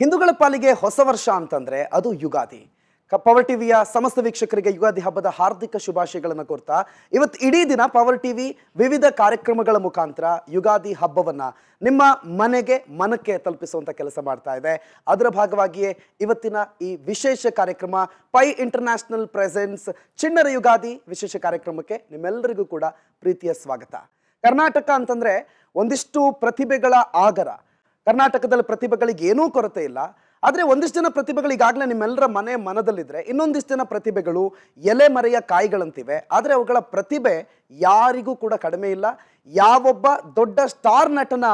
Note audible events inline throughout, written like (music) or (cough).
ಹಿಂದೂಗಳ ಪಾಲಿಗೆ ಹೊಸ ವರ್ಷ ಅಂತಂದರೆ ಅದು ಯುಗಾದಿ ಪವರ್ ಟಿವಿಯ ಸಮಸ್ತ ವೀಕ್ಷಕರಿಗೆ ಯುಗಾದಿ ಹಬ್ಬದ ಹಾರ್ದಿಕ ಶುಭಾಶಯಗಳನ್ನು ಕೋರ್ತಾ ಇವತ್ತು ಇಡೀ ದಿನ ಪವರ್ ಟಿವಿ ವಿವಿಧ ಕಾರ್ಯಕ್ರಮಗಳ ಮುಖಾಂತರ ಯುಗಾದಿ ಹಬ್ಬವನ್ನು ನಿಮ್ಮ ಮನೆಗೆ ಮನಕ್ಕೆ ತಲುಪಿಸುವಂಥ ಕೆಲಸ ಮಾಡ್ತಾ ಇದೆ ಅದರ ಭಾಗವಾಗಿಯೇ ಇವತ್ತಿನ ಈ ವಿಶೇಷ ಕಾರ್ಯಕ್ರಮ ಪೈ ಇಂಟರ್ನ್ಯಾಷನಲ್ ಪ್ರೆಸೆನ್ಸ್ ಚಿಣ್ಣರ ಯುಗಾದಿ ವಿಶೇಷ ಕಾರ್ಯಕ್ರಮಕ್ಕೆ ನಿಮ್ಮೆಲ್ಲರಿಗೂ ಕೂಡ ಪ್ರೀತಿಯ ಸ್ವಾಗತ ಕರ್ನಾಟಕ ಅಂತಂದರೆ ಒಂದಿಷ್ಟು ಪ್ರತಿಭೆಗಳ ಆಗರ ಕರ್ನಾಟಕದಲ್ಲಿ ಪ್ರತಿಭೆಗಳಿಗೆ ಏನೂ ಕೊರತೆ ಇಲ್ಲ ಆದರೆ ಒಂದಿಷ್ಟು ಜನ ಪ್ರತಿಭೆಗಳಿಗಾಗಲೇ ಈಗಾಗಲೇ ನಿಮ್ಮೆಲ್ಲರ ಮನೆ ಮನದಲ್ಲಿದ್ದರೆ ಇನ್ನೊಂದಿಷ್ಟು ಜನ ಪ್ರತಿಭೆಗಳು ಎಲೆ ಮರೆಯ ಕಾಯಿಗಳಂತಿವೆ ಆದರೆ ಅವುಗಳ ಪ್ರತಿಭೆ ಯಾರಿಗೂ ಕೂಡ ಕಡಿಮೆ ಇಲ್ಲ ಯಾವೊಬ್ಬ ದೊಡ್ಡ ಸ್ಟಾರ್ ನಟನ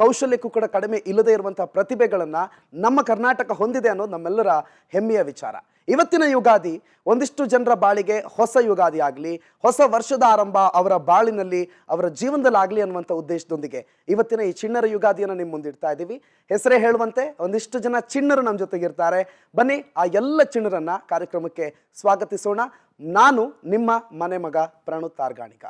ಕೌಶಲ್ಯಕ್ಕೂ ಕೂಡ ಕಡಿಮೆ ಇಲ್ಲದೇ ಇರುವಂಥ ಪ್ರತಿಭೆಗಳನ್ನು ನಮ್ಮ ಕರ್ನಾಟಕ ಹೊಂದಿದೆ ಅನ್ನೋದು ನಮ್ಮೆಲ್ಲರ ಹೆಮ್ಮೆಯ ವಿಚಾರ ಇವತ್ತಿನ ಯುಗಾದಿ ಒಂದಿಷ್ಟು ಜನರ ಬಾಳಿಗೆ ಹೊಸ ಯುಗಾದಿ ಆಗಲಿ ಹೊಸ ವರ್ಷದ ಆರಂಭ ಅವರ ಬಾಳಿನಲ್ಲಿ ಅವರ ಜೀವನದಲ್ಲಾಗಲಿ ಅನ್ನುವಂಥ ಉದ್ದೇಶದೊಂದಿಗೆ ಇವತ್ತಿನ ಈ ಚಿಣ್ಣರ ಯುಗಾದಿಯನ್ನು ನಿಮ್ಮ ಮುಂದಿಡ್ತಾ ಇದ್ದೀವಿ ಹೆಸರೇ ಹೇಳುವಂತೆ ಒಂದಿಷ್ಟು ಜನ ಚಿಣ್ಣರು ನಮ್ಮ ಜೊತೆಗಿರ್ತಾರೆ ಬನ್ನಿ ಆ ಎಲ್ಲ ಚಿಣ್ಣರನ್ನು ಕಾರ್ಯಕ್ರಮಕ್ಕೆ ಸ್ವಾಗತಿಸೋಣ ನಾನು ನಿಮ್ಮ ಮನೆ ಮಗ ಪ್ರಣು ತಾರ್ಗಾಣಿಕ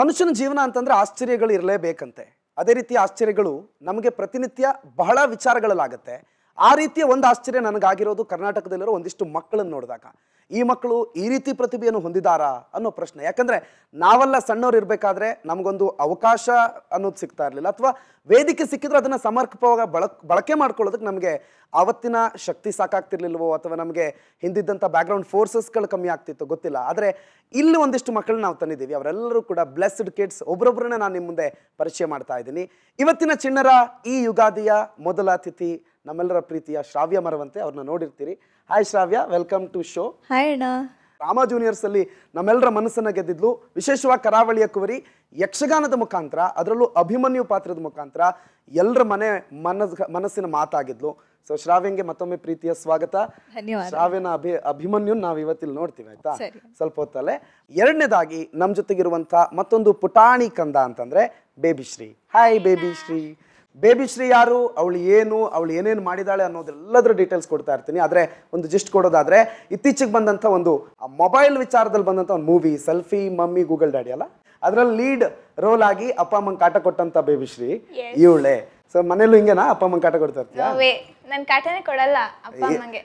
ಮನುಷ್ಯನ ಜೀವನ ಅಂತಂದ್ರೆ ಆಶ್ಚರ್ಯಗಳು ಇರಲೇಬೇಕಂತೆ ಅದೇ ರೀತಿ ಆಶ್ಚರ್ಯಗಳು ನಮಗೆ ಪ್ರತಿನಿತ್ಯ ಬಹಳ ವಿಚಾರಗಳಲ್ಲಾಗತ್ತೆ ಆ ರೀತಿಯ ಒಂದು ಆಶ್ಚರ್ಯ ನನಗಾಗಿರೋದು ಕರ್ನಾಟಕದಲ್ಲಿರೋ ಒಂದಿಷ್ಟು ಮಕ್ಕಳನ್ನು ನೋಡಿದಾಗ ಈ ಮಕ್ಕಳು ಈ ರೀತಿ ಪ್ರತಿಭೆಯನ್ನು ಹೊಂದಿದಾರಾ ಅನ್ನೋ ಪ್ರಶ್ನೆ ಯಾಕಂದರೆ ನಾವೆಲ್ಲ ಸಣ್ಣವ್ರು ಇರಬೇಕಾದ್ರೆ ನಮಗೊಂದು ಅವಕಾಶ ಅನ್ನೋದು ಸಿಗ್ತಾ ಇರಲಿಲ್ಲ ಅಥವಾ ವೇದಿಕೆ ಸಿಕ್ಕಿದ್ರೆ ಅದನ್ನು ಸಮರ್ಪಕವಾಗಿ ಬಳಕ್ ಬಳಕೆ ಮಾಡ್ಕೊಳ್ಳೋದಕ್ಕೆ ನಮಗೆ ಆವತ್ತಿನ ಶಕ್ತಿ ಸಾಕಾಗ್ತಿರ್ಲಿಲ್ವೋ ಅಥವಾ ನಮಗೆ ಹಿಂದಿದ್ದಂಥ ಬ್ಯಾಕ್ಗ್ರೌಂಡ್ ಫೋರ್ಸಸ್ಗಳು ಕಮ್ಮಿ ಆಗ್ತಿತ್ತು ಗೊತ್ತಿಲ್ಲ ಆದರೆ ಇಲ್ಲಿ ಒಂದಿಷ್ಟು ಮಕ್ಕಳನ್ನ ನಾವು ತಂದಿದ್ದೀವಿ ಅವರೆಲ್ಲರೂ ಕೂಡ ಬ್ಲೆಸ್ಡ್ ಕಿಡ್ಸ್ ಒಬ್ಬೊಬ್ಬರನ್ನ ನಾನು ನಿಮ್ಮ ಮುಂದೆ ಪರಿಚಯ ಮಾಡ್ತಾ ಇದ್ದೀನಿ ಇವತ್ತಿನ ಚಿಣ್ಣರ ಈ ಯುಗಾದಿಯ ಮೊದಲ ಅತಿಥಿ ನಮ್ಮೆಲ್ಲರ ಪ್ರೀತಿಯ ಶ್ರಾವ್ಯ ಮರವಂತೆ ಅವ್ರನ್ನ ನೋಡಿರ್ತೀರಿ hi Shravya welcome to show hi ಅಣ್ಣ ರಾಮ ಜೂನಿಯರ್ಸ್ ಅಲ್ಲಿ ನಮ್ಮೆಲ್ಲರ ಮನಸ್ಸನ್ನ ಗೆದ್ದಿದ್ಲು ವಿಶೇಷವಾಗಿ ಕರಾವಳಿಯ ಕುವರಿ ಯಕ್ಷಗಾನದ ಮುಖಾಂತರ ಅದರಲ್ಲೂ ಅಭಿಮನ್ಯು ಪಾತ್ರದ ಮುಖಾಂತರ ಎಲ್ಲರ ಮನೆ ಮನಸ್ ಮನಸ್ಸಿನ ಮಾತಾಗಿದ್ಲು ಸೊ ಶ್ರಾವ್ಯಂಗೆ ಮತ್ತೊಮ್ಮೆ ಪ್ರೀತಿಯ ಸ್ವಾಗತ ಶ್ರಾವ್ಯನ ಅಭಿ ಅಭಿಮನ್ಯು ನಾವು ಇವತ್ತಿಲ್ಲಿ ನೋಡ್ತೀವಿ ಆಯ್ತಾ ಸ್ವಲ್ಪ ಹೊತ್ತಲ್ಲೇ ಎರಡನೇದಾಗಿ ನಮ್ಮ ಜೊತೆಗಿರುವಂತಹ ಮತ್ತೊಂದು ಪುಟಾಣಿ ಕಂದ ಅಂತಂದ್ರೆ baby Shree hi baby Shree baby Shree ಯಾರು ಅವಳು ಏನು ಅವಳು ಏನೇನು ಮಾಡಿದಾಳೆ ಅನ್ನೋದೆಲ್ಲದರ ಡೀಟೇಲ್ಸ್ ಕೊಡ್ತಾ ಇರ್ತೀನಿ ಆದರೆ ಒಂದು ಜಿಸ್ಟ್ ಕೊಡೋದಾದರೆ ಇತ್ತೀಚೆಗೆ ಬಂದಂಥ ಒಂದು ಮೊಬೈಲ್ ವಿಚಾರದಲ್ಲಿ ಬಂದಂಥ ಒಂದು movie Selfie Mummy Google Daddy ಅಲ್ಲ ಅದರಲ್ಲಿ ಲೀಡ್ ರೋಲ್ ಆಗಿ ಅಪ್ಪ ಅಮ್ಮ ಕಾಟ ಕೊಟ್ಟಂತ ಬೇಬಿಶ್ರೀ ಇವಳೆ ಸೊ ಮನೇಲೂ ಹಿಂಗೇನಾ ಅಪ್ಪ ಅಮ್ಮನ ಕಾಟ ಕೊಡ್ತಾ ಇರ್ತೀಯ ಕೊಡಲ್ಲ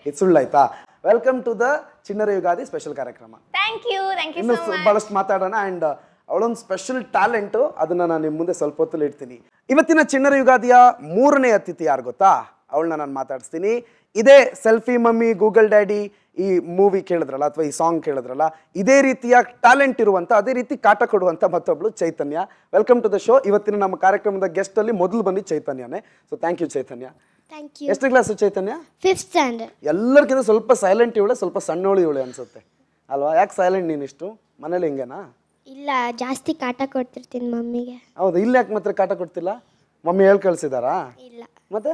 ಇದು ಸುಳ್ಳಾಯ್ತಾ ವೆಲ್ಕಮ್ ಟು ದ ಚಿನ್ನರ ಯುಗಾದಿ ಸ್ಪೆಷಲ್ ಕಾರ್ಯಕ್ರಮ ಥ್ಯಾಂಕ್ ಯು ಯು ಬಹಳಷ್ಟು ಮಾತಾಡೋಣ ಅಂಡ್ ಅವಳೊಂದು ಸ್ಪೆಷಲ್ ಟ್ಯಾಲೆಂಟು ಅದನ್ನು ನಾನು ನಿಮ್ಮ ಮುಂದೆ ಸ್ವಲ್ಪ ಹೊತ್ತಲ್ಲಿ ಇಡ್ತೀನಿ ಇವತ್ತಿನ ಚಿಣ್ಣರ ಯುಗಾದಿಯ ಮೂರನೇ ಅತಿಥಿ ಯಾರು ಗೊತ್ತಾ ಅವಳನ್ನ ನಾನು ಮಾತಾಡಿಸ್ತೀನಿ ಇದೇ ಸೆಲ್ಫಿ ಮಮ್ಮಿ ಗೂಗಲ್ ಡ್ಯಾಡಿ ಈ ಮೂವಿ ಕೇಳಿದ್ರಲ್ಲ ಅಥವಾ ಈ ಸಾಂಗ್ ಕೇಳಿದ್ರಲ್ಲ ಇದೇ ರೀತಿಯ ಟ್ಯಾಲೆಂಟ್ ಇರುವಂಥ ಅದೇ ರೀತಿ ಕಾಟ ಕೊಡುವಂಥ ಮತ್ತೊಬ್ಳು Chaitanya welcome to the show ಇವತ್ತಿನ ನಮ್ಮ ಕಾರ್ಯಕ್ರಮದ ಗೆಸ್ಟಲ್ಲಿ ಮೊದಲು ಬಂದು ಚೈತನ್ಯನೇ ಸೊ ಥ್ಯಾಂಕ್ ಯು ಚೈತನ್ಯ ಎಷ್ಟು ಕ್ಲಾಸ್ ಚೈತನ್ಯ ಫಿಫ್ತ್ ಸ್ಟ್ಯಾಂಡರ್ಡ್ ಎಲ್ಲರಿಗಿಂತ ಸ್ವಲ್ಪ ಸೈಲೆಂಟ್ ಇವಳೆ ಸ್ವಲ್ಪ ಸಣ್ಣವಳು ಇವಳೆ ಅನ್ಸುತ್ತೆ ಅಲ್ವಾ ಯಾಕೆ ಸೈಲೆಂಟ್ ನೀನಿಷ್ಟು ಮನೇಲಿ ಹಿಂಗೇನಾ ಇಲ್ಲ ಜಾಸ್ತಿ ಕಾಟ ಕೊಡ್ತಿರ್ತೀನಿ ಮಮ್ಮಿಗೆ ಹೌದು ಇಲ್ಲ ಯಾಕೆ ಮಾತ್ರ ಕಾಟ ಕೊಡ್ತಿಲ್ಲ ಮಮ್ಮಿ ಹೇಳಿ ಕಳ್ಸಿದಾರಾ ಇಲ್ಲ ಮತ್ತೆ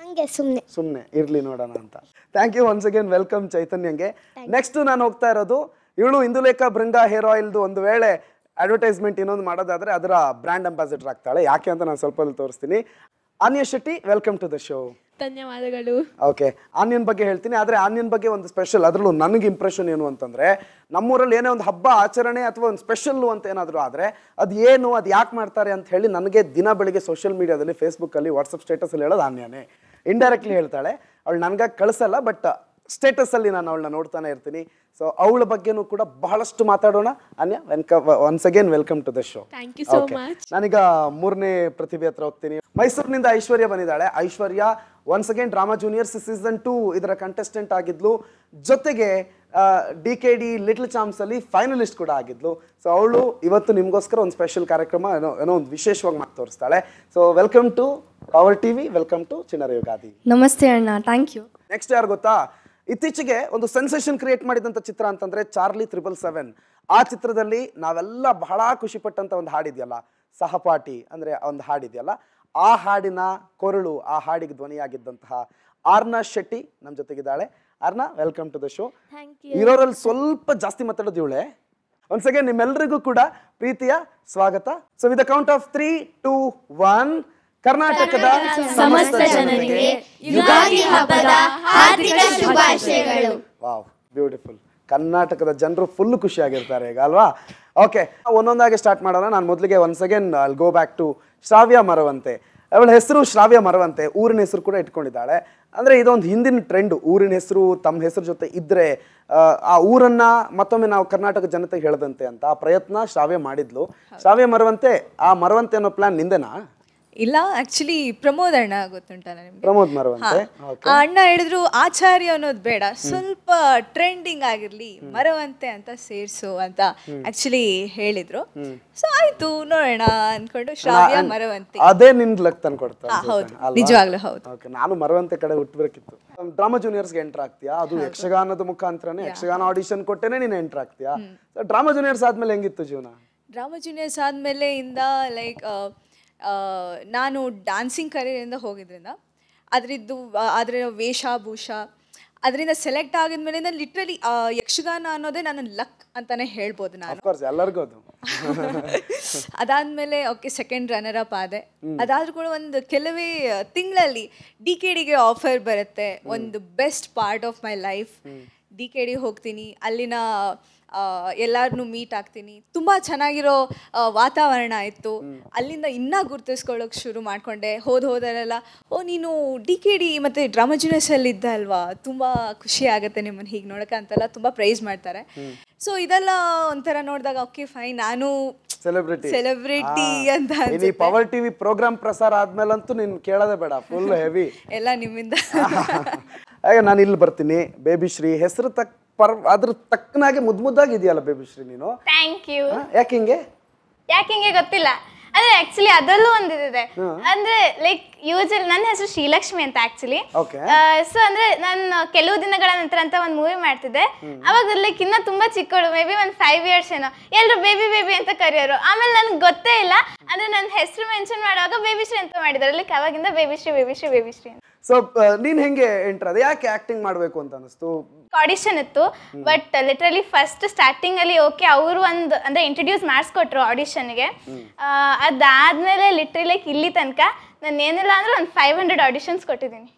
ಹಂಗೆ ಸುಮ್ಮನೆ ಸುಮ್ಮನೆ ಇರಲಿ ನೋಡೋಣ ಅಂತ thank you once again welcome ಚೈತನ್ಯಂಗೆ ನೆಕ್ಸ್ಟ್ ನಾನು ಹೋಗ್ತಾ ಇರೋದು ಇವಳು ಹಿಂದುಲೇಖ ಬೃಂದಾ ಹೇರ್ ಆಯಿಲ್ದು ಒಂದು ವೇಳೆ ಅಡ್ವರ್ಟೈಸ್ಮೆಂಟ್ ಇನ್ನೊಂದು ಮಾಡೋದಾದ್ರೆ ಅದರ ಬ್ರ್ಯಾಂಡ್ ಅಂಬಾಸಿಡರ್ ಆಗ್ತಾಳೆ ಯಾಕೆ ಅಂತ ನಾನು ಸ್ವಲ್ಪ ತೋರಿಸ್ತೀನಿ Anya Shetty welcome to the show ಧನ್ಯವಾದಗಳು ಓಕೆ ಆನ್ಯನ್ ಬಗ್ಗೆ ಹೇಳ್ತೀನಿ ಆದರೆ ಆನ್ಯನ್ ಬಗ್ಗೆ ಒಂದು ಸ್ಪೆಷಲ್ ಅದರಲ್ಲೂ ನನಗೆ ಇಂಪ್ರೆಷನ್ ಏನು ಅಂತಂದರೆ ನಮ್ಮೂರಲ್ಲಿ ಏನೇ ಒಂದು ಹಬ್ಬ ಆಚರಣೆ ಅಥವಾ ಒಂದು ಸ್ಪೆಷಲ್ಲು ಅಂತ ಏನಾದರೂ ಆದರೆ ಅದು ಏನು ಅದು ಯಾಕೆ ಮಾಡ್ತಾರೆ ಅಂತ ಹೇಳಿ ನನಗೆ ದಿನ ಬೆಳಿಗ್ಗೆ ಸೋಷಿಯಲ್ ಮೀಡಿಯಾದಲ್ಲಿ ಫೇಸ್ಬುಕ್ಕಲ್ಲಿ ವಾಟ್ಸಪ್ ಸ್ಟೇಟಸಲ್ಲಿ ಹೇಳೋದು ಆನ್ಯನೇ ಇಂಡೈರೆಕ್ಟ್ಲಿ ಹೇಳ್ತಾಳೆ ಅವಳು ನನಗೆ ಕಳಿಸಲ್ಲ ಬಟ್ ಸ್ಟೇಟಸಲ್ಲಿ ನಾನು ಅವಳನ್ನ ನೋಡ್ತಾನೆ ಇರ್ತೀನಿ ಸೊ ಅವಳ ಬಗ್ಗೆನೂ ಕೂಡ ಬಹಳಷ್ಟು ಮಾತಾಡೋಣ Anya welcome once again welcome to the show ನಾನೀಗ ಮೂರನೇ ಪ್ರತಿಭೆ ಹತ್ರ ಹೋಗ್ತೀನಿ ಮೈಸೂರಿನಿಂದ ಐಶ್ವರ್ಯ ಬಂದಿದ್ದಾಳೆ Aishwarya once again Drama Juniors season two ಇದರ ಕಂಟೆಸ್ಟೆಂಟ್ ಆಗಿದ್ಲು ಜೊತೆಗೆ D K D little champs ಅಲ್ಲಿ ಫೈನಲಿಸ್ಟ್ ಕೂಡ ಆಗಿದ್ಲು ಸೊ ಅವಳು ಇವತ್ತು ನಿಮಗೋಸ್ಕರ ಒಂದು ಸ್ಪೆಷಲ್ ಕಾರ್ಯಕ್ರಮ ಏನೋ ಏನೋ ಒಂದು ವಿಶೇಷವಾಗಿ ಮಾಡಿ ತೋರಿಸ್ತಾಳೆ so welcome to Power TV welcome to ಚಿನ್ನರ ಯುಗಾದಿ ನಮಸ್ತೆ ಅಣ್ಣ ಥ್ಯಾಂಕ್ ಯು ನೆಕ್ಸ್ಟ್ ಯಾರು ಗೊತ್ತಾ ಇತ್ತೀಚೆಗೆ ಒಂದು ಸೆನ್ಸೇಷನ್ ಕ್ರಿಯೇಟ್ ಮಾಡಿದಂಥ ಚಿತ್ರ ಅಂತಂದ್ರೆ ಚಾರ್ಲಿ ತ್ರಿಬಲ್ ಸೆವೆನ್ ಆ ಚಿತ್ರದಲ್ಲಿ ನಾವೆಲ್ಲ ಬಹಳ ಖುಷಿಪಟ್ಟಂಥ ಒಂದು ಹಾಡಿದೆಯಲ್ಲ ಸಹಪಾಠಿ ಅಂದ್ರೆ ಒಂದು ಹಾಡಿದೆಯಲ್ಲ ಆ ಹಾಡಿನ ಕೊರಳು ಆ ಹಾಡಿಗೆ ಧ್ವನಿಯಾಗಿದ್ದಂತಹ ಆರ್ನಾ ಶೆಟ್ಟಿ ನಮ್ಮ ಜೊತೆಗಿದ್ದಾಳೆ Aarna welcome to the show ಇರೋರಲ್ಲಿ ಸ್ವಲ್ಪ ಜಾಸ್ತಿ ಮಾತಾಡೋದು ಇವಳೆ ಒಂದ್ ಸೆಕೆಂಡ್ ನಿಮ್ಮೆಲ್ಲರಿಗೂ ಕೂಡ ಪ್ರೀತಿಯ ಸ್ವಾಗತ so with count of three two one ಕರ್ನಾಟಕದ ಸಮಸ್ತ ಜನರಿಗೆ ಹಬ್ಬದ ಹಾರ್ದಿಕ ಶುಭಾಶಯಗಳು ವಾವ್ ಬ್ಯೂಟಿಫುಲ್ ಕರ್ನಾಟಕದ ಜನರು ಫುಲ್ ಖುಷಿಯಾಗಿರ್ತಾರೆ ಈಗ ಅಲ್ವಾ ಓಕೆ ಒಂದೊಂದಾಗಿ ಸ್ಟಾರ್ಟ್ ಮಾಡೋಣ ನಾನು ಮೊದಲಿಗೆ ಒನ್ಸ್ ಅಗೇನ್ ಅಲ್ಲಿ go back to Shravya Maravanthe ಅವಳ ಹೆಸರು ಶ್ರಾವ್ಯ ಮರವಂತೆ ಊರಿನ ಹೆಸರು ಕೂಡ ಇಟ್ಕೊಂಡಿದ್ದಾಳೆ ಅಂದರೆ ಇದೊಂದು ಹಿಂದಿನ ಟ್ರೆಂಡು ಊರಿನ ಹೆಸರು ತಮ್ಮ ಹೆಸರು ಜೊತೆ ಇದ್ದರೆ ಆ ಊರನ್ನು ಮತ್ತೊಮ್ಮೆ ನಾವು ಕರ್ನಾಟಕ ಜನತೆಗೆ ಹೇಳದಂತೆ ಅಂತ ಆ ಪ್ರಯತ್ನ ಶ್ರಾವ್ಯ ಮಾಡಿದ್ಲು ಶ್ರಾವ್ಯ ಮರವಂತೆ ಆ ಮರವಂತೆ ಅನ್ನೋ ಪ್ಲ್ಯಾನ್ ನಿಂದೆನಾ ಇಲ್ಲ ಆಕ್ಚುಲಿ ಪ್ರಮೋದ್ ಅಣ್ಣ ಗೊತ್ತುಂಟ ನಿಮ್ಗೆ ಪ್ರಮೋದ್ ಮರವಂತೆ ಆ ಅಣ್ಣ ಹೇಳಿದ್ರು ಆಚಾರ್ಯ ಅನ್ನೋದು ಬೇಡ ಸ್ವಲ್ಪ ಟ್ರೆಂಡಿಂಗ್ ಆಗಿರ್ಲಿ ಮರವಂತೆ ಅಂತ ಸೇರ್ಸು ಅಂತ ಆಕ್ಚುಲಿ ಹೇಳಿದ್ರು ಸೊ ಆಯ್ತು ನೋಡೋಣ ಅನ್ಕೊಂಡು ಶ್ರಾವ್ಯ ಮರವಂತೆ ಅದೇ ನಿನ್ ಲಕ್ ತಂದು ಕೊಡ್ತಾ ಹೌದು ನಿಜವಾಗ್ಲೂ ಹೌದು ನಾನು ಮರವಂತೆ ಕಡೆ ಹುಟ್ಟಬೇಕಿತ್ತು ಡ್ರಾಮಾ ಜೂನಿಯರ್ಸ್ಗೆ ಎಂಟರ್ ಆಗ್ತೀಯಾ ಅದು ಯಕ್ಷಗಾನದ ಮುಖಾಂತರನೇ ಯಕ್ಷಗಾನ ಆಡಿಷನ್ ಕೊಟ್ಟೇನೆ ನೀನು ಎಂಟರ್ ಆಗ್ತೀಯಾ ಡ್ರಾಮಾ ಜೂನಿಯರ್ಸ್ ಆದ್ಮೇಲೆ ಹೆಂಗಿತ್ತು ಜೀವನ ಡ್ರಾಮಾ ಜೂನಿಯರ್ಸ್ ಆದ್ಮೇಲೆ ಇಂದ ಲೈಕ್ ನಾನು ಡ್ಯಾನ್ಸಿಂಗ್ ಕರಿಯರಿಂದ ಹೋಗಿದ್ದರಿಂದ ಅದರಿದ್ದು ಅದರ ವೇಷಭೂಷ ಅದರಿಂದ ಸೆಲೆಕ್ಟ್ ಆಗಿದ ಲಿಟ್ರಲಿ ಯಕ್ಷಗಾನ ಅನ್ನೋದೇ ನನ್ನ ಲಕ್ ಅಂತಾನೆ ಹೇಳ್ಬೋದು ನಾನು ಎಲ್ಲರಿಗೂ ಅದು ಓಕೆ ಸೆಕೆಂಡ್ ರನ್ನರ್ ಅಪ್ ಆದೆ ಅದಾದ್ರೂ ಕೂಡ ಒಂದು ಕೆಲವೇ ತಿಂಗಳಲ್ಲಿ ಡಿ ಕೆ ಡಿಗೆ ಆಫರ್ ಬರುತ್ತೆ ಒಂದು best part of my life D K D ಹೋಗ್ತೀನಿ ಅಲ್ಲಿನ ಎಲ್ಲರನ್ನೂ ಮೀಟ್ ಆಗ್ತೀನಿ ತುಂಬ ಚೆನ್ನಾಗಿರೋ ವಾತಾವರಣ ಇತ್ತು ಅಲ್ಲಿಂದ ಇನ್ನೂ ಗುರ್ತಿಸ್ಕೊಳ್ಳೋಕೆ ಶುರು ಮಾಡಿಕೊಂಡೆ ಹೋದ ಹೋದರೆಲ್ಲ ಓ ನೀನು ಡಿ ಕೆ ಡಿ ಮತ್ತು ಡ್ರಾಮಾ ಜೂನಿಯರ್ಸಲ್ಲಿ ಇದ್ದ ಅಲ್ವಾ ತುಂಬ ಖುಷಿ ಆಗುತ್ತೆ ನಿಮ್ಮನ್ನು ಹೀಗೆ ನೋಡೋಕೆ ಅಂತೆಲ್ಲ ತುಂಬ ಪ್ರೈಸ್ ಮಾಡ್ತಾರೆ ಸೊ ಇದೆಲ್ಲ ಒಂಥರ ನೋಡಿದಾಗ ಓಕೆ ಫೈನ್ ನಾನು ಸೆಲೆಬ್ರಿಟಿ ಸೆಲೆಬ್ರಿಟಿ ಅಂತ ಈ ಪವರ್ ಟಿವಿ ಪ್ರೋಗ್ರಾಮ್ ಪ್ರಸಾರ ಆದ್ಮೇಲಂತೂ ನೀನು ಕೇಳೋದೇ ಬೇಡ ಫುಲ್ ಹೆವಿ (laughs) ಎಲ್ಲ ನಿಮ್ಮಿಂದ (laughs) ಹಾಗೆ ನಾನು ಇಲ್ಲಿ ಬರ್ತೀನಿ ಬೇಬಿ ಶ್ರೀ ಹೆಸರು ತಕ್ಕ ಪರ್ ಅದ್ರ ತಕ್ಕನಾಗಿ ಮುದ್ ಮುದ್ದಾಗಿ ಇದೆಯಲ್ಲ ಬೇಬಿಶ್ರೀ ನೀನು ಥ್ಯಾಂಕ್ ಯು ಯಾಕೆ ಹಿಂಗೆ ಯಾಕೆ ಹಿಂಗೆ ಗೊತ್ತಿಲ್ಲ ಅಂದ್ರೆ ಆಕ್ಚುಲಿ ಅದರಲ್ಲೂ ಒಂದಿದೆ ಅಂದ್ರೆ ಲೈಕ್ ಯೂಸರ್ ನನ್ನ ಹೆಸರು ಶ್ರೀಲಕ್ಷ್ಮಿ ಅಂತ ಆಕ್ಚುಲಿ ಸೊ ಅಂದ್ರೆ ನಾನು ಕೆಲವು ದಿನಗಳ ನಂತರ ಅಂತ ಒಂದು ಮೂವಿ ಮಾಡ್ತಿದ್ದೆ ಅವಾಗ ಲೈಕ್ ಇನ್ನ ತುಂಬಾ ಚಿಕ್ಕಳು ಮೇ ಬಿ ಒಂದು ಫೈವ್ ಇಯರ್ಸ್ ಏನೋ ಎಲ್ರು ಬೇಬಿ ಬೇಬಿ ಅಂತ ಕರೆಯೋರು ಆಮೇಲೆ ನನ್ಗೆ ಗೊತ್ತೇ ಇಲ್ಲ ಅಂದ್ರೆ ನನ್ನ ಹೆಸರು ಮೆನ್ಷನ್ ಮಾಡುವಾಗ ಶ್ರೀ ಅಂತ ಮಾಡಿದಾರೆ ಲೈಕ್ ಅವಾಗಿಂದ ಶ್ರೀ ಬೇಬಿ ಶ್ರೀ ಸೊ ನೀನ್ ಹೆಂಗೆ ಎಂಟರ್ ಅದ ಯಾಕೆ ಆಕ್ಟಿಂಗ್ ಮಾಡಬೇಕು ಅಂತ ಅನಿಸ್ತು ಆಡಿಷನ್ ಇತ್ತು ಬಟ್ ಲಿಟ್ರಲಿ ಫಸ್ಟ್ ಸ್ಟಾರ್ಟಿಂಗ್ ಅಲ್ಲಿ ಓಕೆ ಅವರು ಒಂದು ಅಂದ್ರೆ ಇಂಟ್ರೊಡ್ಯೂಸ್ ಮಾಡಿಸ್ಕೊಟ್ರು ಆಡಿಷನ್ಗೆ ಅದಾದ್ಮೇಲೆ ಲಿಟ್ರಲಿ ಲೈಕ್ ಇಲ್ಲಿ ತನಕ ನಾನು ಏನಿಲ್ಲ ಅಂದ್ರೆ ಒಂದು ಫೈವ್ ಹಂಡ್ರೆಡ್ ಆಡಿಷನ್ಸ್ ಕೊಟ್ಟಿದ್ದೀನಿ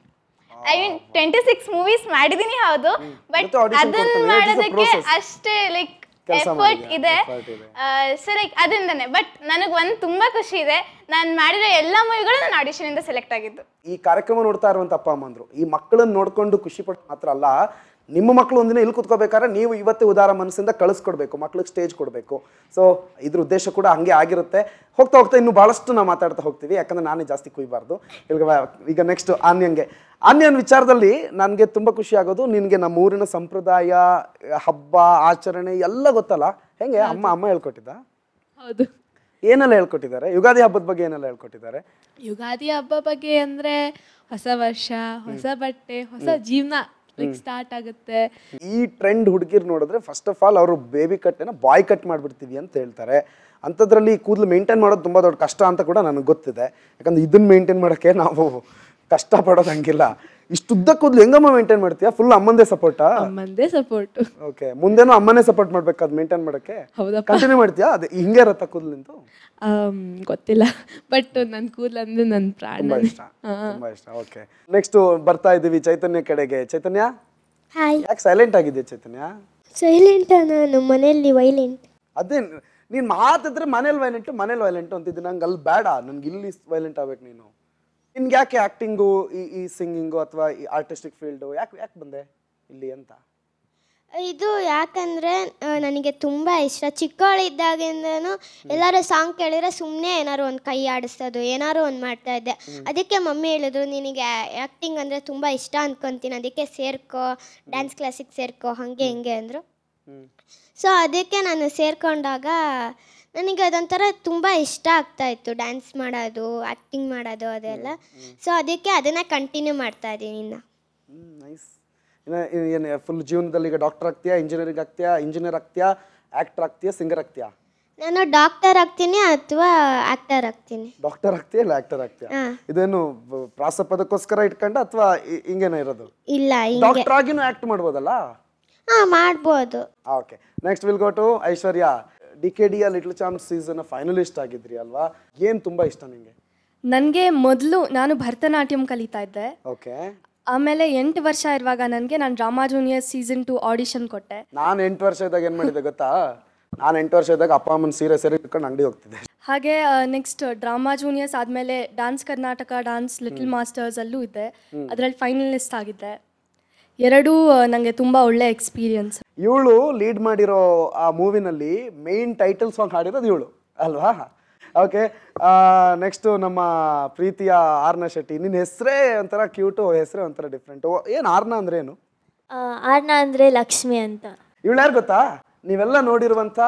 I mean twenty six movies ಮಾಡಿದೀನಿ ಹೌದು ಬಟ್ ಅದನ್ನ ಮಾಡೋದಕ್ಕೆ ಅಷ್ಟೇ ಲೈಕ್ ಎಫರ್ಟ್ ಇದೆ ಸೊ ಲೈಕ್ ಅದರಿಂದನೇ ಬಟ್ ನನಗೆ ಒಂದು ತುಂಬಾ ಖುಷಿ ಇದೆ ನಾನು ಮಾಡಿರೋ ಎಲ್ಲ ಮೂವಿಗಳು ನಾನು ಆಡಿಷನ್ ಇಂದ ಸೆಲೆಕ್ಟ್ ಆಗಿದ್ದು ಈ ಕಾರ್ಯಕ್ರಮ ನೋಡ್ತಾ ಇರುವಂತ ಅಪ್ಪ ಅಮ್ಮಂದ್ರು ಈ ಮಕ್ಕಳನ್ನ ನೋಡ್ಕೊಂಡು ಖುಷಿ ಪಟ್ಟು ಮಾತ್ರ ಅಲ್ಲ ನಿಮ್ಮ ಮಕ್ಕಳು ಒಂದಿನ ಇಲ್ಲಿ ಕುತ್ಕೋಬೇಕಾದ್ರೆ ನೀವು ಇವತ್ತೇ ಉದಾರ ಮನಸ್ಸಿಂದ ಕಳಿಸ್ಕೊಡ್ಬೇಕು ಮಕ್ಳಿಗೆ ಸ್ಟೇಜ್ ಕೊಡಬೇಕು ಸೊ ಇದ್ರ ಉದ್ದೇಶ ಕೂಡ ಹಂಗೆ ಆಗಿರುತ್ತೆ ಹೋಗ್ತಾ ಹೋಗ್ತಾ ಇನ್ನೂ ಭಾಳಷ್ಟು ನಾವು ಮಾತಾಡ್ತಾ ಹೋಗ್ತೀವಿ ಯಾಕಂದರೆ ನಾನೇ ಜಾಸ್ತಿ ಕುಯ್ಬಾರ್ದು ಈಗ ಈಗ ನೆಕ್ಸ್ಟ್ ಆನ್ಯಂಗೆ ಆನ್ಯನ್ ವಿಚಾರದಲ್ಲಿ ನನಗೆ ತುಂಬ ಖುಷಿ ಆಗೋದು ನಿನಗೆ ನಮ್ಮ ಊರಿನ ಸಂಪ್ರದಾಯ ಹಬ್ಬ ಆಚರಣೆ ಎಲ್ಲ ಗೊತ್ತಲ್ಲ ಹೆಂಗೆ ಅಮ್ಮ ಅಮ್ಮ ಹೇಳ್ಕೊಟ್ಟಿದ್ದ ಹೌದು ಏನೆಲ್ಲ ಹೇಳ್ಕೊಟ್ಟಿದ್ದಾರೆ ಯುಗಾದಿ ಹಬ್ಬದ ಬಗ್ಗೆ ಏನೆಲ್ಲ ಹೇಳ್ಕೊಟ್ಟಿದ್ದಾರೆ ಯುಗಾದಿ ಹಬ್ಬ ಬಗ್ಗೆ ಅಂದರೆ ಹೊಸ ವರ್ಷ ಹೊಸ ಬಟ್ಟೆ ಹೊಸ ಜೀವನ ಸ್ಟಾರ್ಟ್ ಆಗುತ್ತೆ ಈ ಟ್ರೆಂಡ್ ಹುಡುಗಿರ್ ನೋಡಿದ್ರೆ ಫಸ್ಟ್ ಆಫ್ ಆಲ್ ಅವರು ಬೇಬಿ ಕಟ್ಟೆನ ಬಾಯ್ ಕಟ್ ಮಾಡ್ಬಿಡ್ತೀವಿ ಅಂತ ಹೇಳ್ತಾರೆ ಅಂಥದ್ರಲ್ಲಿ ಕೂದಲು ಮೇಂಟೈನ್ ಮಾಡೋದು ತುಂಬ ದೊಡ್ಡ ಕಷ್ಟ ಅಂತ ಕೂಡ ನನಗೆ ಗೊತ್ತಿದೆ ಯಾಕಂದ್ರೆ ಇದನ್ನ ಮೇಂಟೈನ್ ಮಾಡೋಕ್ಕೆ ನಾವು ಕಷ್ಟ ಪಡೋದಂಗಿಲ್ಲ ಇಷ್ಟುದ್ದಕ್ಕೂ ಹೆಂಗಮ್ಮ ಮೇಂಟೈನ್ ಮಾಡ್ತೀಯಾ ಫುಲ್ ಅಮ್ಮಂದೇ ಸಪೋರ್ಟಾ ಅಮ್ಮಂದೇ ಸಪೋರ್ಟ್ ಓಕೆ ಮುಂದೆನೂ ಅಮ್ಮನೇ ಸಪೋರ್ಟ್ ಮಾಡ್ಬೇಕು ಅದು ಮೇಂಟೈನ್ ಮಾಡಕ್ಕೆ ಹೌದಾ ಕಂಟಿನ್ಯೂ ಮಾಡ್ತೀಯಾ ಅದು ಹಿಂಗೆ ಇರತ್ತ ಕೂದಲಿಂತು ಗೊತ್ತಿಲ್ಲ ಬಟ್ ನನ್ನ ಕೂದಲು ಅಂದ್ರೆ ನನ್ನ ಪ್ರಾಣ ತುಂಬಾ ಇಷ್ಟ ತುಂಬಾ ಇಷ್ಟ ಓಕೆ ನೆಕ್ಸ್ಟ್ ಬರ್ತಾ ಇದೀವಿ ಚೈತನ್ಯ ಕಡೆಗೆ ಚೈತನ್ಯ ಹಾಯ್ ಯಾಕೆ ಸೈಲೆಂಟ್ ಆಗಿದೆ ಚೈತನ್ಯ ಸೈಲೆಂಟ್ ನಾನು ಮನೆಯಲ್ಲಿ ವೈಲೆಂಟ್ ಅದೇ ನೀನು ಮಾತಾದ್ರೆ ಮನೇಲಿ ವೈಲೆಂಟ್ ಮನೇಲಿ ವೈಲೆಂಟ್ ಅಂತಿದ್ದೀನಿ ನಂಗೆ ಅಲ್ಲಿ ಬೇಡ ನನಗೆ ಇಲ್ಲಿ ವೈಲೆಂಟ್ ಆಗ್ಬೇಕು ನೀನು ನಿಮ್ಗೆ ಯಾಕೆ ಆಕ್ಟಿಂಗು ಈ ಈ ಸಿಂಗಿಂಗು ಅಥವಾ ಈ ಆರ್ಟಿಸ್ಟಿಕ್ ಫೀಲ್ಡು ಯಾಕೆ ಯಾಕೆ ಬಂದೆ ಇಲ್ಲಿ ಅಂತ ಇದು ಯಾಕಂದ್ರೆ ನನಗೆ ತುಂಬ ಇಷ್ಟ ಚಿಕ್ಕವಳಿದ್ದಾಗಿಂದನೂ ಎಲ್ಲರೂ ಸಾಂಗ್ ಕೇಳಿದರೆ ಸುಮ್ಮನೆ ಏನಾದ್ರು ಒಂದು ಕೈ ಆಡಿಸೋದು ಏನಾದ್ರು ಒಂದು ಮಾಡ್ತಾ ಇದ್ದೆ ಅದಕ್ಕೆ ಮಮ್ಮಿ ಹೇಳಿದ್ರು ನಿನಗೆ ಆ್ಯಕ್ಟಿಂಗ್ ಅಂದರೆ ತುಂಬ ಇಷ್ಟ ಅಂದ್ಕೊತೀನಿ ಅದಕ್ಕೆ ಸೇರ್ಕೋ ಡ್ಯಾನ್ಸ್ ಕ್ಲಾಸಿಗೆ ಸೇರ್ಕೋ ಹಾಗೆ ಹಿಂಗೆ ಅಂದರು ಸೊ ಅದಕ್ಕೆ ನಾನು ಸೇರ್ಕೊಂಡಾಗ ನನಗೆ ಅದೊಂಥರ ತುಂಬ ಇಷ್ಟ ಆಗ್ತಾ ಇತ್ತು ಡ್ಯಾನ್ಸ್ ಮಾಡೋದು ಆ್ಯಕ್ಟಿಂಗ್ ಮಾಡೋದು ಅದೆಲ್ಲ ಸೊ ಅದಕ್ಕೆ ಅದನ್ನ ಕಂಟಿನ್ಯೂ ಮಾಡ್ತಾ ಇದ್ದೀನಿ ಇನ್ನು ಏನು ಫುಲ್ ಜೀವನದಲ್ಲಿ ಈಗ ಡಾಕ್ಟರ್ ಆಗ್ತೀಯಾ ಇಂಜಿನಿಯರಿಂಗ್ ಆಗ್ತೀಯಾ ಇಂಜಿನಿಯರ್ ಆಗ್ತೀಯಾ ಆಕ್ಟರ್ ಆಗ್ತೀಯಾ ಸಿಂಗರ್ ಆಗ್ತೀಯಾ ನಾನು ಡಾಕ್ಟರ್ ಆಗ್ತೀನಿ ಅಥವಾ ಆಕ್ಟರ್ ಆಗ್ತೀನಿ ಡಾಕ್ಟರ್ ಆಗ್ತೀಯಾ ಇಲ್ಲ ಆಕ್ಟರ್ ಆಗ್ತೀಯಾ ಇದೇನು ಪ್ರಾಸಪದಕ್ಕೋಸ್ಕರ ಇಟ್ಕೊಂಡು ಅಥವಾ ಹಿಂಗೇನ ಇರೋದು ಇಲ್ಲ ಡಾಕ್ಟರ್ ಆಗಿನೂ ಆಕ್ಟ್ ಮಾಡ್ಬೋದಲ್ಲ ಹಾಂ ಮಾಡ್ಬೋದು okay next will go to Aishwarya ಡಿಕೆಡಿಯ ಲಿಟಲ್ ಚಾಂಪ್ ಸೀಸನ್ ಫೈನಲಿಸ್ಟ್ ಆಗಿದ್ರಿ ಅಲ್ವಾ ಏನ್ ತುಂಬಾ ಇಷ್ಟ ನಿಮಗೆ ನನಗೆ ಮೊದಲು ನಾನು ಭರತನಾಟ್ಯಂ ಕಲಿತಾ ಇದ್ದೆ ಓಕೆ ಆಮೇಲೆ ಎಂಟು ವರ್ಷ ಇರುವಾಗ ನನಗೆ ನಾನು Drama Junior season two audition ಕೊಟ್ಟೆ ನಾನು ಎಂಟು ವರ್ಷ ಇದ್ದಾಗ ಏನು ಮಾಡಿದೆ ಗೊತ್ತಾ ನಾನು ಎಂಟು ವರ್ಷ ಇದ್ದಾಗ ಅಪ್ಪ ಅಮ್ಮನ ಸೀರೆ ಸೇರಿ ಇಟ್ಕೊಂಡು ಅಂಗಡಿ ಹೋಗ್ತಿದ್ದೆ ಹಾಗೆ ನೆಕ್ಸ್ಟ್ ಡ್ರಾಮಾ ಜೂನಿಯರ್ಸ್ ಆದಮೇಲೆ dance Karnataka dance little masters ಅಲ್ಲೂ ಇದೆ ಅದರಲ್ಲಿ ಫೈನಲಿಸ್ಟ್ ಆಗಿದ್ದೆ ಎರಡೂ ನನಗೆ ತುಂಬ ಒಳ್ಳೆ ಎಕ್ಸ್ಪೀರಿಯನ್ಸ್ ಇವಳು ಲೀಡ್ ಮಾಡಿರೋ ಆ ಮೂವಿನಲ್ಲಿ ಮೇನ್ ಟೈಟಲ್ ಸಾಂಗ್ ಹಾಡಿರೋದು ಇವಳು ಅಲ್ವಾ ಓಕೆ ನೆಕ್ಸ್ಟು ನಮ್ಮ ಪ್ರೀತಿಯ ಆರ್ನ ಶೆಟ್ಟಿ ನಿನ್ನ ಹೆಸರೇ ಒಂಥರ ಕ್ಯೂಟು ಹೆಸರೇ ಒಂಥರ ಡಿಫ್ರೆಂಟು ಏನು ಆರ್ನ ಅಂದ್ರೆ ಏನು ಆರ್ನ ಅಂದರೆ ಲಕ್ಷ್ಮಿ ಅಂತ ಇವಳು ಯಾರು ಗೊತ್ತಾ ನೀವೆಲ್ಲ ನೋಡಿರುವಂಥ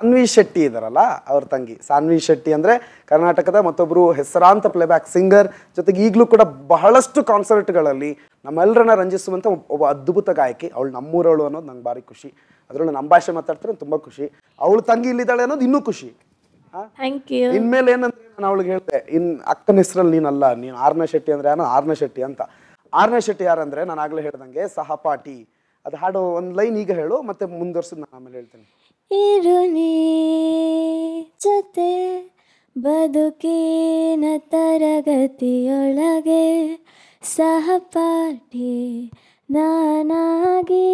ಸಾನ್ವಿ ಶೆಟ್ಟಿ ಇದಾರಲ್ಲ ಅವ್ರ ತಂಗಿ ಸಾನ್ವಿ ಶೆಟ್ಟಿ ಅಂದ್ರೆ ಕರ್ನಾಟಕದ ಮತ್ತೊಬ್ರು ಹೆಸರಾಂತ ಪ್ಲೇಬ್ಯಾಕ್ ಸಿಂಗರ್ ಜೊತೆಗೆ ಈಗಲೂ ಕೂಡ ಬಹಳಷ್ಟು ಕಾನ್ಸರ್ಟ್ಗಳಲ್ಲಿ ನಮ್ಮೆಲ್ಲರನ್ನ ರಂಜಿಸುವಂತ ಒಬ್ಬ ಅದ್ಭುತ ಗಾಯಕಿ ಅವಳು ನಮ್ಮೂರವಳು ಅನ್ನೋದು ನಂಗೆ ಭಾರಿ ಖುಷಿ ಅದರಲ್ಲೂ ನಮ್ಮ ಭಾಷೆ ಮಾತಾಡ್ತಾರೆ ತುಂಬಾ ಖುಷಿ ಅವಳು ತಂಗಿ ಇಲ್ಲಿದ್ದಾಳೆ ಅನ್ನೋದು ಇನ್ನೂ ಖುಷಿ ಇನ್ಮೇಲೆ ಏನಂದ್ರೆ ನಾನು ಅವಳಿಗೆ ಹೇಳಿದೆ ಇನ್ ಅಕ್ಕನ ಹೆಸರಲ್ಲಿ ನೀನಲ್ಲ ನೀನು ಆರ್ನ ಶೆಟ್ಟಿ ಅಂದ್ರೆ ಏನೋ ಆರ್ನ ಶೆಟ್ಟಿ ಅಂತ ಆರ್ನ ಶೆಟ್ಟಿ ಯಾರಂದ್ರೆ ನಾನು ಆಗ್ಲೇ ಹೇಳ್ದಂಗೆ ಸಹಪಾಠಿ ಅದು ಹಾಡು ಒಂದು ಲೈನ್ ಈಗ ಹೇಳು ಮತ್ತೆ ಮುಂದುವರ್ಸಿದ್ ನಾನು ಆಮೇಲೆ ಹೇಳ್ತೀನಿ ಇರುನಿ ಜೊತೆ ಬದುಕಿನ ತರಗತಿಯೊಳಗೆ ಸಹಪಾಠಿ ನಾನಾಗಿ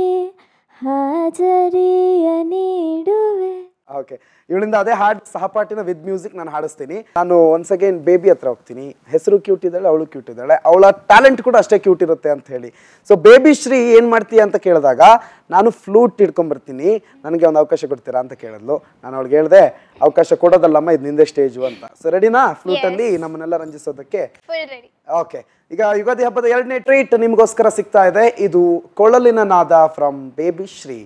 ಹಾಜರಿಯ ನೀಡುವೆ ಓಕೆ ಇವಳಿಂದ ಅದೇ ಹಾಡ್ ಸಹಪಾಠಿನ ವಿದ್ ಮ್ಯೂಸಿಕ್ ನಾನು ಹಾಡಿಸ್ತೀನಿ ನಾನು ಒನ್ಸ್ ಅಗೇನ್ ಬೇಬಿ ಹತ್ರ ಹೋಗ್ತೀನಿ ಹೆಸರು ಕ್ಯೂಟ್ ಇದ್ದಾಳೆ ಅವಳು ಕ್ಯೂಟ್ ಇದ್ದಾಳೆ ಅವಳ ಟ್ಯಾಲೆಂಟ್ ಕೂಡ ಅಷ್ಟೇ ಕ್ಯೂಟ್ ಇರುತ್ತೆ ಅಂತ ಹೇಳಿ ಸೊ ಬೇಬಿ ಶ್ರೀ ಏನು ಮಾಡ್ತೀಯ ಅಂತ ಕೇಳಿದಾಗ ನಾನು ಫ್ಲೂಟ್ ಬರ್ತೀನಿ ನನಗೆ ಒಂದು ಅವಕಾಶ ಕೊಡ್ತೀರಾ ಅಂತ ಕೇಳಿದ್ಲು ನಾನು ಅವಳಿಗೆ ಹೇಳಿದೆ ಅವಕಾಶ ಕೊಡೋದಲ್ಲಮ್ಮ ಇದು ನಿಂದೆ ಸ್ಟೇಜು ಅಂತ ಸೊ ರೆಡಿನಾ ಫ್ಲೂಟಲ್ಲಿ ನಮ್ಮನ್ನೆಲ್ಲ ರಂಜಿಸೋದಕ್ಕೆ ಓಕೆ ಈಗ ಯುಗಾದಿ ಹಬ್ಬದ ಎರಡನೇ ಟ್ರೀಟ್ ನಿಮಗೋಸ್ಕರ ಸಿಗ್ತಾ ಇದೆ ಇದು ಕೊಳಲಿನ ನಾದ from baby Shree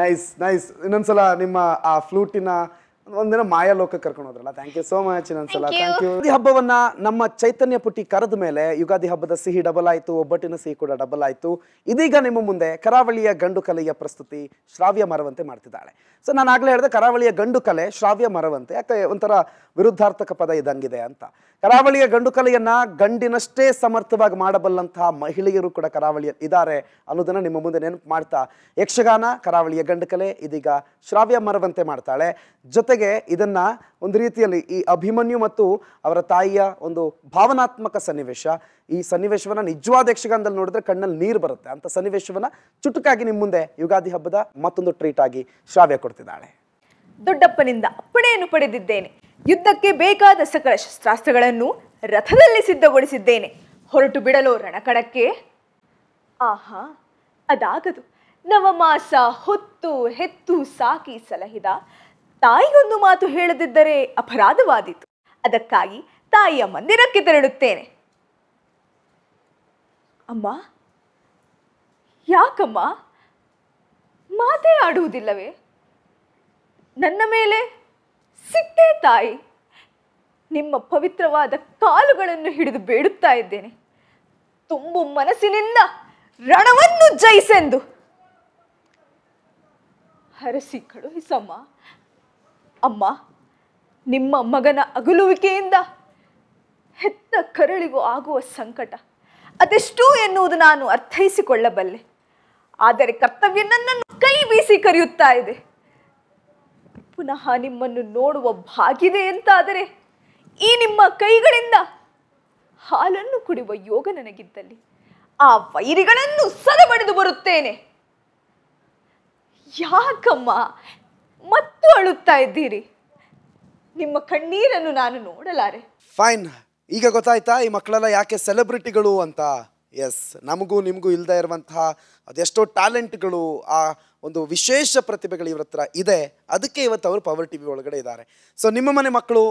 nice nice ಇನ್ನೊಂದ್ಸಲ ನಿಮ್ಮ ಆ ಫ್ಲೂಟಿನ ಒಂದಿನ ಮಾಯಾ ಲೋಕ ಕರ್ಕೊಂಡು ಹೋದ್ರಲ್ಲ ಥ್ಯಾಂಕ್ ಯು ಸೋ ಮಚ್ ಇನ್ನೊಂದ್ಸಲ ಥ್ಯಾಂಕ್ ಯು ಈ ಹಬ್ಬವನ್ನ ನಮ್ಮ ಚೈತನ್ಯ ಪುಟ್ಟಿ ಕರೆದ ಮೇಲೆ ಯುಗಾದಿ ಹಬ್ಬದ ಸಿಹಿ ಡಬಲ್ ಆಯಿತು ಒಬ್ಬಟ್ಟಿನ ಸಿಹಿ ಕೂಡ ಡಬಲ್ ಆಯಿತು ಇದೀಗ ನಿಮ್ಮ ಮುಂದೆ ಕರಾವಳಿಯ ಗಂಡು ಕಲೆಯ ಪ್ರಸ್ತುತಿ ಶ್ರಾವ್ಯ ಮರವಂತೆ ಮಾಡ್ತಿದ್ದಾಳೆ ಸೊ ನಾನು ಆಗಲೇ ಹೇಳಿದೆ ಕರಾವಳಿಯ ಗಂಡು ಕಲೆ ಶ್ರಾವ್ಯ ಮರವಂತೆ ಯಾಕೆ ಒಂಥರ ವಿರುದ್ಧಾರ್ಥಕ ಪದ ಇದಂಗಿದೆ ಅಂತ ಕರಾವಳಿಯ ಗಂಡು ಕಲೆಯನ್ನ ಗಂಡಿನಷ್ಟೇ ಸಮರ್ಥವಾಗಿ ಮಾಡಬಲ್ಲಂತಹ ಮಹಿಳೆಯರು ಕೂಡ ಕರಾವಳಿಯ ಇದ್ದಾರೆ ಅನ್ನೋದನ್ನ ನಿಮ್ಮ ಮುಂದೆ ನೆನಪು ಮಾಡ್ತಾ ಯಕ್ಷಗಾನ ಕರಾವಳಿಯ ಗಂಡು ಕಲೆ ಇದೀಗ ಶ್ರಾವ್ಯ ಮರವಂತೆ ಮಾಡ್ತಾಳೆ ಜೊತೆಗೆ ಇದನ್ನ ಒಂದು ರೀತಿಯಲ್ಲಿ ಈ ಅಭಿಮನ್ಯು ಮತ್ತು ಅವರ ತಾಯಿಯ ಒಂದು ಭಾವನಾತ್ಮಕ ಸನ್ನಿವೇಶ ಈ ಸನ್ನಿವೇಶವನ್ನ ನಿಜವಾದ ಯಕ್ಷಗಾನದಲ್ಲಿ ನೋಡಿದ್ರೆ ಕಣ್ಣಲ್ಲಿ ನೀರು ಬರುತ್ತೆ ಅಂತ ಸನ್ನಿವೇಶವನ್ನ ಚುಟುಕಾಗಿ ನಿಮ್ಮ ಮುಂದೆ ಯುಗಾದಿ ಹಬ್ಬದ ಮತ್ತೊಂದು ಟ್ರೀಟ್ ಆಗಿ ಶ್ರಾವ್ಯ ಕೊಡ್ತಿದ್ದಾಳೆ ದೊಡ್ಡಪ್ಪನಿಂದ ಅಪ್ಪಣೆಯನ್ನು ಪಡೆದಿದ್ದೇನೆ ಯುದ್ಧಕ್ಕೆ ಬೇಕಾದ ಸಕಲ ಶಸ್ತ್ರಾಸ್ತ್ರಗಳನ್ನು ರಥದಲ್ಲಿ ಸಿದ್ಧಗೊಳಿಸಿದ್ದೇನೆ ಹೊರಟು ಬಿಡಲು ರಣಕಣಕ್ಕೆ ಆಹಾ ಅದಾಗದು ನವಮಾಸ ಹೊತ್ತು ಹೆತ್ತು ಸಾಕಿ ಸಲಹಿದ ತಾಯಿಗೊಂದು ಮಾತು ಹೇಳದಿದ್ದರೆ ಅಪರಾಧವಾದೀತು ಅದಕ್ಕಾಗಿ ತಾಯಿಯ ಮಂದಿರಕ್ಕೆ ತೆರಳುತ್ತೇನೆ ಅಮ್ಮ ಯಾಕಮ್ಮ ಮಾತೇ ಆಡುವುದಿಲ್ಲವೇ ನನ್ನ ಮೇಲೆ ಸಿಟ್ಟೆ ತಾಯಿ ನಿಮ್ಮ ಪವಿತ್ರವಾದ ಕಾಲುಗಳನ್ನು ಹಿಡಿದು ಬೇಡುತ್ತಾ ಇದ್ದೇನೆ ತುಂಬು ಮನಸ್ಸಿನಿಂದ ರಣವನ್ನು ಜಯಿಸೆಂದು ಹರಸಿ ಕಳುಹಿಸಮ್ಮ ಅಮ್ಮ ನಿಮ್ಮ ಮಗನ ಅಗಲುವಿಕೆಯಿಂದ ಹೆತ್ತ ಕರಳಿಗೂ ಆಗುವ ಸಂಕಟ ಅದೆಷ್ಟು ಎನ್ನುವುದು ನಾನು ಅರ್ಥೈಸಿಕೊಳ್ಳಬಲ್ಲೆ ಆದರೆ ಕರ್ತವ್ಯ ನನ್ನನ್ನು ಕೈ ಬೀಸಿ ಕರೆಯುತ್ತಾ ಇದೆ ಪುನಃ ನಿಮ್ಮನ್ನು ನೋಡುವ ಭಾಗಿದೆ ಅಂತಾದರೆ ಈ ನಿಮ್ಮ ಕೈಗಳಿಂದ ಹಾಲನ್ನು ಕುಡಿಯುವ ಯೋಗ ನನಗಿದ್ದಲ್ಲಿ ಆ ವೈರಿಗಳನ್ನು ಸದಬಡಿದು ಬರುತ್ತೇನೆ ಯಾಕಮ್ಮ ಮತ್ತು ಅಳುತ್ತಾ ಇದ್ದೀರಿ ನಿಮ್ಮ ಕಣ್ಣೀರನ್ನು ನಾನು ನೋಡಲಾರೆ ಫೈನ್ ಈಗ ಗೊತ್ತಾಯ್ತಾ ಈ ಮಕ್ಕಳೆಲ್ಲ ಯಾಕೆ ಸೆಲೆಬ್ರಿಟಿಗಳು ಅಂತ ಎಸ್ ನಮಗೂ ನಿಮಗೂ ಇಲ್ಲದೆ ಇರುವಂತಹ ಅದೆಷ್ಟೋ ಟ್ಯಾಲೆಂಟ್ಗಳು ಆ ಒಂದು ವಿಶೇಷ ಪ್ರತಿಭೆಗಳು ಇವ್ರ ಹತ್ರ ಇದೆ ಅದಕ್ಕೆ ಇವತ್ತು ಅವರು ಪವರ್ ಟಿ ವಿ ಒಳಗಡೆ ಇದ್ದಾರೆ ಸೊ ನಿಮ್ಮ ಮನೆ ಮಕ್ಕಳು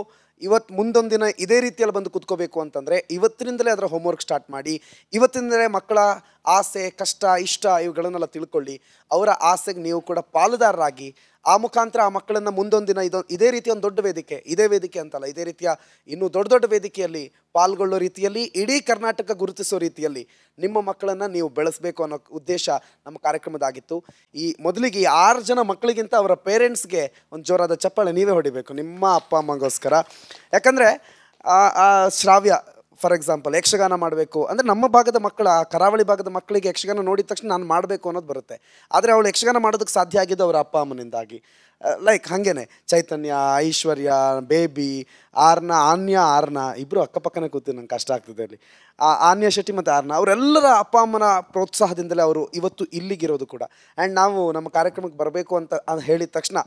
ಇವತ್ತು ಮುಂದೊಂದು ದಿನ ಇದೇ ರೀತಿಯಲ್ಲಿ ಬಂದು ಕೂತ್ಕೋಬೇಕು ಅಂತಂದರೆ ಇವತ್ತಿನಿಂದಲೇ ಅದರ ಹೋಮ್ವರ್ಕ್ ಸ್ಟಾರ್ಟ್ ಮಾಡಿ ಇವತ್ತಿನಿಂದಲೇ ಮಕ್ಕಳ ಆಸೆ ಕಷ್ಟ ಇಷ್ಟ ಇವುಗಳನ್ನೆಲ್ಲ ತಿಳ್ಕೊಳ್ಳಿ ಅವರ ಆಸೆಗೆ ನೀವು ಕೂಡ ಪಾಲುದಾರರಾಗಿ ಆ ಮುಖಾಂತರ ಆ ಮಕ್ಕಳನ್ನು ಮುಂದೊಂದು ದಿನ ಇದೊಂದು ಇದೇ ರೀತಿ ಒಂದು ದೊಡ್ಡ ವೇದಿಕೆ ಇದೇ ವೇದಿಕೆ ಅಂತಲ್ಲ ಇದೇ ರೀತಿಯ ಇನ್ನೂ ದೊಡ್ಡ ದೊಡ್ಡ ವೇದಿಕೆಯಲ್ಲಿ ಪಾಲ್ಗೊಳ್ಳೋ ರೀತಿಯಲ್ಲಿ ಇಡೀ ಕರ್ನಾಟಕ ಗುರುತಿಸೋ ರೀತಿಯಲ್ಲಿ ನಿಮ್ಮ ಮಕ್ಕಳನ್ನು ನೀವು ಬೆಳೆಸಬೇಕು ಅನ್ನೋ ಉದ್ದೇಶ ನಮ್ಮ ಕಾರ್ಯಕ್ರಮದಾಗಿತ್ತು ಈ ಮೊದಲಿಗೆ ಆರು ಜನ ಮಕ್ಕಳಿಗಿಂತ ಅವರ ಪೇರೆಂಟ್ಸ್ಗೆ ಒಂದು ಜೋರಾದ ಚಪ್ಪಾಳೆ ನೀವೇ ಹೊಡಿಬೇಕು ನಿಮ್ಮ ಅಪ್ಪ ಅಮ್ಮಗೋಸ್ಕರ ಯಾಕಂದರೆ ಶ್ರಾವ್ಯ ಫಾರ್ ಎಕ್ಸಾಂಪಲ್ ಯಕ್ಷಗಾನ ಮಾಡಬೇಕು ಅಂದರೆ ನಮ್ಮ ಭಾಗದ ಮಕ್ಕಳ ಕರಾವಳಿ ಭಾಗದ ಮಕ್ಕಳಿಗೆ ಯಕ್ಷಗಾನ ನೋಡಿದ ತಕ್ಷಣ ನಾನು ಮಾಡಬೇಕು ಅನ್ನೋದು ಬರುತ್ತೆ ಆದರೆ ಅವಳು ಯಕ್ಷಗಾನ ಮಾಡೋದಕ್ಕೆ ಸಾಧ್ಯ ಆಗಿದ್ದು ಅವರ ಅಪ್ಪ ಅಮ್ಮನಿಂದಾಗಿ ಲೈಕ್ ಹಾಗೇನೆ ಚೈತನ್ಯ ಐಶ್ವರ್ಯ ಬೇಬಿ ಆರ್ನ ಆನ್ಯ ಆರ್ನ ಇಬ್ಬರು ಅಕ್ಕಪಕ್ಕನೇ ಕೂತು ನಂಗೆ ಕಷ್ಟ ಆಗ್ತದೆ ಅಲ್ಲಿ ಆ ಆನ್ಯ ಶೆಟ್ಟಿ ಮತ್ತು ಆರ್ನ ಅವರೆಲ್ಲರ ಅಪ್ಪ ಅಮ್ಮನ ಪ್ರೋತ್ಸಾಹದಿಂದಲೇ ಅವರು ಇವತ್ತು ಇಲ್ಲಿಗಿರೋದು ಕೂಡ ಆ್ಯಂಡ್ ನಾವು ನಮ್ಮ ಕಾರ್ಯಕ್ರಮಕ್ಕೆ ಬರಬೇಕು ಅಂತ ಹೇಳಿದ ತಕ್ಷಣ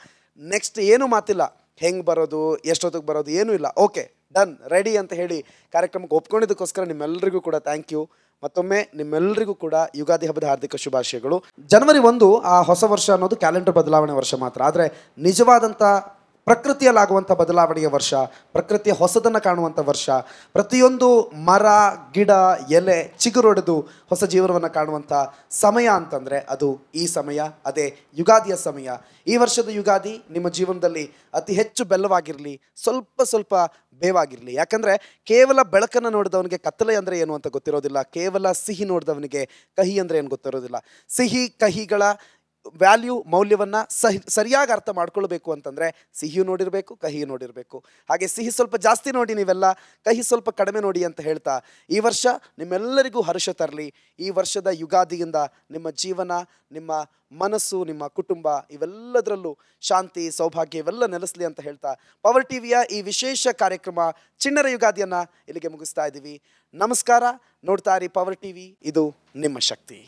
ನೆಕ್ಸ್ಟ್ ಏನೂ ಮಾತಿಲ್ಲ ಹೆಂಗೆ ಬರೋದು ಎಷ್ಟೊತ್ತಿಗೆ ಬರೋದು ಏನೂ ಇಲ್ಲ ಓಕೆ ಡನ್ ರೆಡಿ ಅಂತ ಹೇಳಿ ಕಾರ್ಯಕ್ರಮಕ್ಕೆ ಒಪ್ಕೊಂಡಿದ್ದಕ್ಕೋಸ್ಕರ ನಿಮ್ಮೆಲ್ಲರಿಗೂ ಕೂಡ ಥ್ಯಾಂಕ್ ಯು ಮತ್ತೊಮ್ಮೆ ನಿಮ್ಮೆಲ್ಲರಿಗೂ ಕೂಡ ಯುಗಾದಿ ಹಬ್ಬದ ಹಾರ್ದಿಕ ಶುಭಾಶಯಗಳು ಜನವರಿ ಒಂದು ಆ ಹೊಸ ವರ್ಷ ಅನ್ನೋದು ಕ್ಯಾಲೆಂಡರ್ ಬದಲಾವಣೆ ವರ್ಷ ಮಾತ್ರ ಆದರೆ ನಿಜವಾದಂಥ ಪ್ರಕೃತಿಯಲ್ಲಾಗುವಂಥ ಬದಲಾವಣೆಯ ವರ್ಷ ಪ್ರಕೃತಿಯ ಹೊಸದನ್ನು ಕಾಣುವಂಥ ವರ್ಷ ಪ್ರತಿಯೊಂದು ಮರ ಗಿಡ ಎಲೆ ಚಿಗುರೊಡೆದು ಹೊಸ ಜೀವನವನ್ನು ಕಾಣುವಂಥ ಸಮಯ ಅಂತಂದರೆ ಅದು ಈ ಸಮಯ ಅದೇ ಯುಗಾದಿಯ ಸಮಯ ಈ ವರ್ಷದ ಯುಗಾದಿ ನಿಮ್ಮ ಜೀವನದಲ್ಲಿ ಅತಿ ಹೆಚ್ಚು ಬೆಲ್ಲವಾಗಿರಲಿ ಸ್ವಲ್ಪ ಸ್ವಲ್ಪ ಬೇವಾಗಿರಲಿ ಯಾಕಂದರೆ ಕೇವಲ ಬೆಳಕನ್ನು ನೋಡಿದವನಿಗೆ ಕತ್ತಲೆ ಅಂದರೆ ಏನು ಅಂತ ಗೊತ್ತಿರೋದಿಲ್ಲ ಕೇವಲ ಸಿಹಿ ನೋಡಿದವನಿಗೆ ಕಹಿ ಅಂದರೆ ಏನು ಗೊತ್ತಿರೋದಿಲ್ಲ ಸಿಹಿ ಕಹಿಗಳ ವ್ಯಾಲ್ಯೂ ಮೌಲ್ಯವನ್ನು ಸಹಿ ಸರಿಯಾಗಿ ಅರ್ಥ ಮಾಡ್ಕೊಳ್ಬೇಕು ಅಂತಂದರೆ ಸಿಹಿಯು ನೋಡಿರಬೇಕು ಕಹಿಯು ನೋಡಿರಬೇಕು ಹಾಗೆ ಸಿಹಿ ಸ್ವಲ್ಪ ಜಾಸ್ತಿ ನೋಡಿ ನೀವೆಲ್ಲ ಕಹಿ ಸ್ವಲ್ಪ ಕಡಿಮೆ ನೋಡಿ ಅಂತ ಹೇಳ್ತಾ ಈ ವರ್ಷ ನಿಮ್ಮೆಲ್ಲರಿಗೂ ಹರ್ಷ ತರಲಿ ಈ ವರ್ಷದ ಯುಗಾದಿಯಿಂದ ನಿಮ್ಮ ಜೀವನ ನಿಮ್ಮ ಮನಸ್ಸು ನಿಮ್ಮ ಕುಟುಂಬ ಇವೆಲ್ಲದರಲ್ಲೂ ಶಾಂತಿ ಸೌಭಾಗ್ಯ ಇವೆಲ್ಲ ನೆಲೆಸಲಿ ಅಂತ ಹೇಳ್ತಾ ಪವರ್ ಟಿವಿಯ ಈ ವಿಶೇಷ ಕಾರ್ಯಕ್ರಮ ಚಿಣ್ಣರ ಯುಗಾದಿಯನ್ನು ಇಲ್ಲಿಗೆ ಮುಗಿಸ್ತಾ ಇದ್ದೀವಿ ನಮಸ್ಕಾರ ನೋಡ್ತಾ ಇರಿ ಪವರ್ ವಿ ಇದು ನಿಮ್ಮ ಶಕ್ತಿ